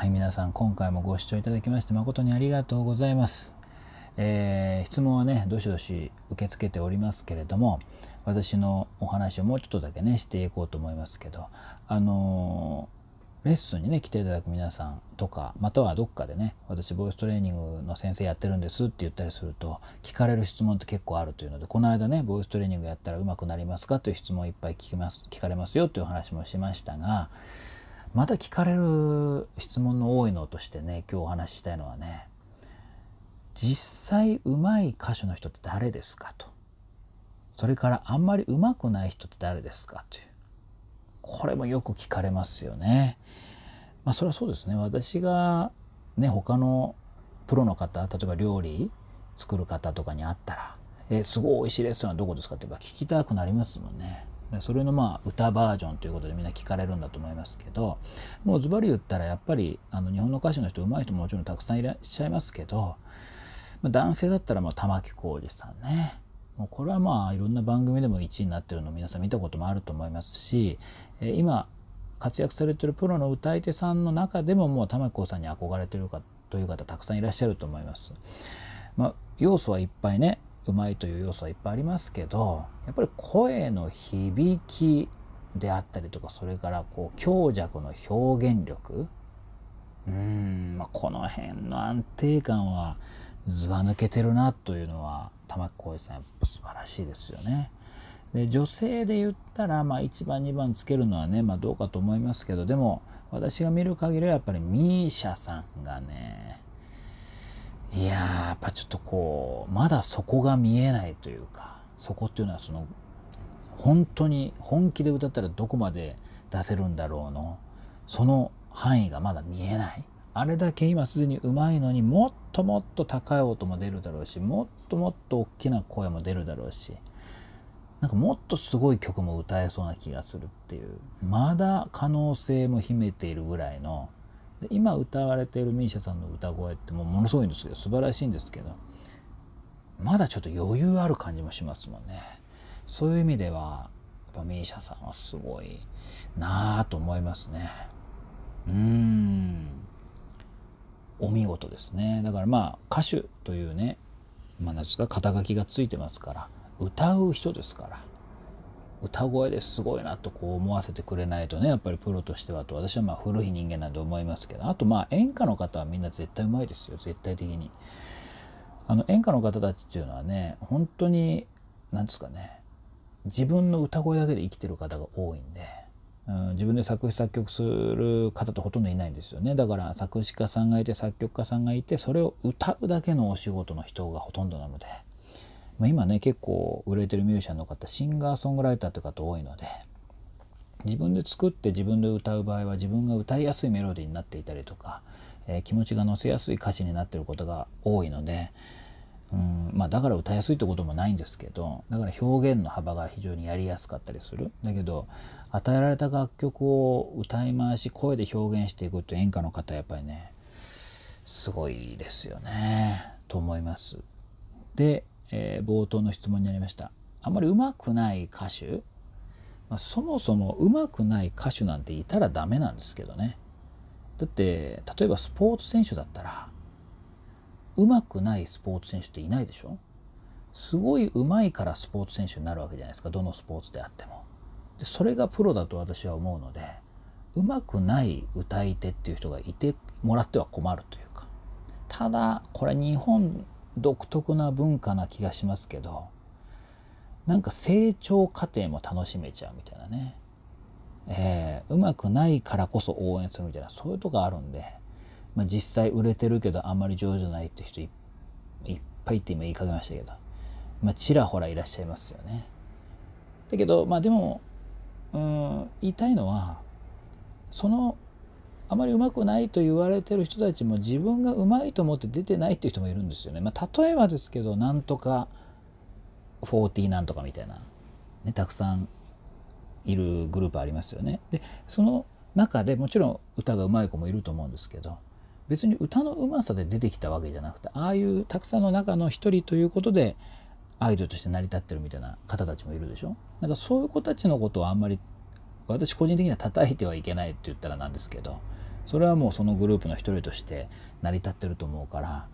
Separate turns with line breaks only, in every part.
はい、皆さん、今回もご視聴いただきまして誠にありがとうございます。えー、質問はね、どしどし受け付けておりますけれども、私のお話をもうちょっとだけね、していこうと思いますけど、あのー、レッスンにね、来ていただく皆さんとか、またはどっかでね、私、ボイストレーニングの先生やってるんですって言ったりすると、聞かれる質問って結構あるというので、この間ね、ボイストレーニングやったらうまくなりますかという質問いっぱい聞きます聞かれますよというお話もしましたが、また聞かれる質問の多いのとしてね今日お話ししたいのはね実際うまい歌手の人って誰ですかとそれからあんまりうまくない人って誰ですかというこれもよく聞かれますよね。まあ、それはそうですね私がね他のプロの方例えば料理作る方とかに会ったら「えすごい美味しいレストランどこですか?」って言えば聞きたくなりますもんね。それのまあ歌バージョンということでみんな聞かれるんだと思いますけどもうズバリ言ったらやっぱりあの日本の歌手の人上手い人ももちろんたくさんいらっしゃいますけど男性だったらもう玉置浩二さんねもうこれはまあいろんな番組でも1位になってるの皆さん見たこともあると思いますし今活躍されてるプロの歌い手さんの中でももう玉置浩さんに憧れてるかという方たくさんいらっしゃると思います。まあ、要素はいっぱいねうまいという要素はいっぱいありますけどやっぱり声の響きであったりとかそれからこう強弱の表現力うん、まあ、この辺の安定感はずば抜けてるなというのは玉木浩二さんやっぱ素晴らしいですよね。で女性で言ったら、まあ、1番2番つけるのはね、まあ、どうかと思いますけどでも私が見る限りはやっぱり misia さんがねいややっぱちょっとこうまだそこが見えないというかそこっていうのはその本当に本気で歌ったらどこまで出せるんだろうのその範囲がまだ見えないあれだけ今すでにうまいのにもっともっと高い音も出るだろうしもっともっと大きな声も出るだろうしなんかもっとすごい曲も歌えそうな気がするっていうまだ可能性も秘めているぐらいので今歌われている misia さんの歌声ってもうものすごいんですけど素晴らしいんですけどまだちょっと余裕ある感じもしますもんねそういう意味ではやっぱ misia さんはすごいなあと思いますねうんお見事ですねだからまあ歌手というね、まあ、何ですか肩書きがついてますから歌う人ですから歌声ですごいなとこう思わせてくれないとねやっぱりプロとしてはと私はまあ古い人間なんで思いますけどあとまあ演歌の方はみんな絶対うまいですよ絶対的にあの演歌の方たちっていうのはね本当に何ですかね自分の歌声だけで生きてる方が多いんで、うん、自分で作詞作曲する方ってほとんどいないんですよねだから作詞家さんがいて作曲家さんがいてそれを歌うだけのお仕事の人がほとんどなので。まあ、今ね結構売れてるミュージシャンの方シンガーソングライターって方多いので自分で作って自分で歌う場合は自分が歌いやすいメロディーになっていたりとか、えー、気持ちが乗せやすい歌詞になってることが多いのでうんまあ、だから歌いやすいってこともないんですけどだから表現の幅が非常にやりやすかったりするだけど与えられた楽曲を歌い回し声で表現していくって演歌の方やっぱりねすごいですよねと思います。でえー、冒頭の質問になりましたあんまり上手くない歌手、まあ、そもそも上手くない歌手なんていたらダメなんですけどねだって例えばスポーツ選手だったら上手くないスポーツ選手っていないでしょすごい上手いからスポーツ選手になるわけじゃないですかどのスポーツであってもでそれがプロだと私は思うので上手くない歌い手っていう人がいてもらっては困るというかただこれ日本独特な文化な気がしますけどなんか成長過程も楽しめちゃうみたいなね、えー、うまくないからこそ応援するみたいなそういうとこあるんで、まあ、実際売れてるけどあんまり上手じゃないって人いっぱいって今言いかけましたけど、まあ、ちらほらいらっしゃいますよね。だけどまあでもうん言いたいのはそのあまりうまくないと言われてる人たちも自分がうまいと思って出てないっていう人もいるんですよね。まあ、例えばですけどなんとか40なんとかみたいな、ね、たくさんいるグループありますよね。でその中でもちろん歌がうまい子もいると思うんですけど別に歌のうまさで出てきたわけじゃなくてああいうたくさんの中の一人ということでアイドルとして成り立ってるみたいな方たちもいるでしょ。なんかそういう子たちのことをあんまり私個人的には叩いてはいけないって言ったらなんですけどそれはもうそのグループの一人として成り立ってると思うから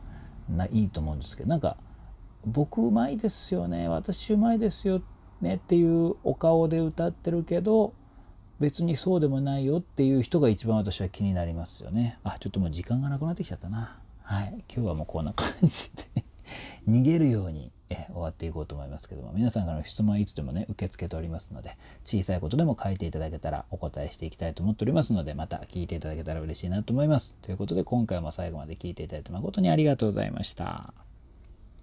ないいと思うんですけどなんか「僕うまいですよね私うまいですよね」っていうお顔で歌ってるけど別にそうでもないよっていう人が一番私は気になりますよね。あちょっともう時間がなくなってきちゃったな。はい今日はもうこんな感じで 逃げるようにえ終わっていこうと思いますけども皆さんからの質問はいつでもね受け付けておりますので小さいことでも書いていただけたらお答えしていきたいと思っておりますのでまた聞いていただけたら嬉しいなと思いますということで今回も最後まで聞いていただいて誠にありがとうございました。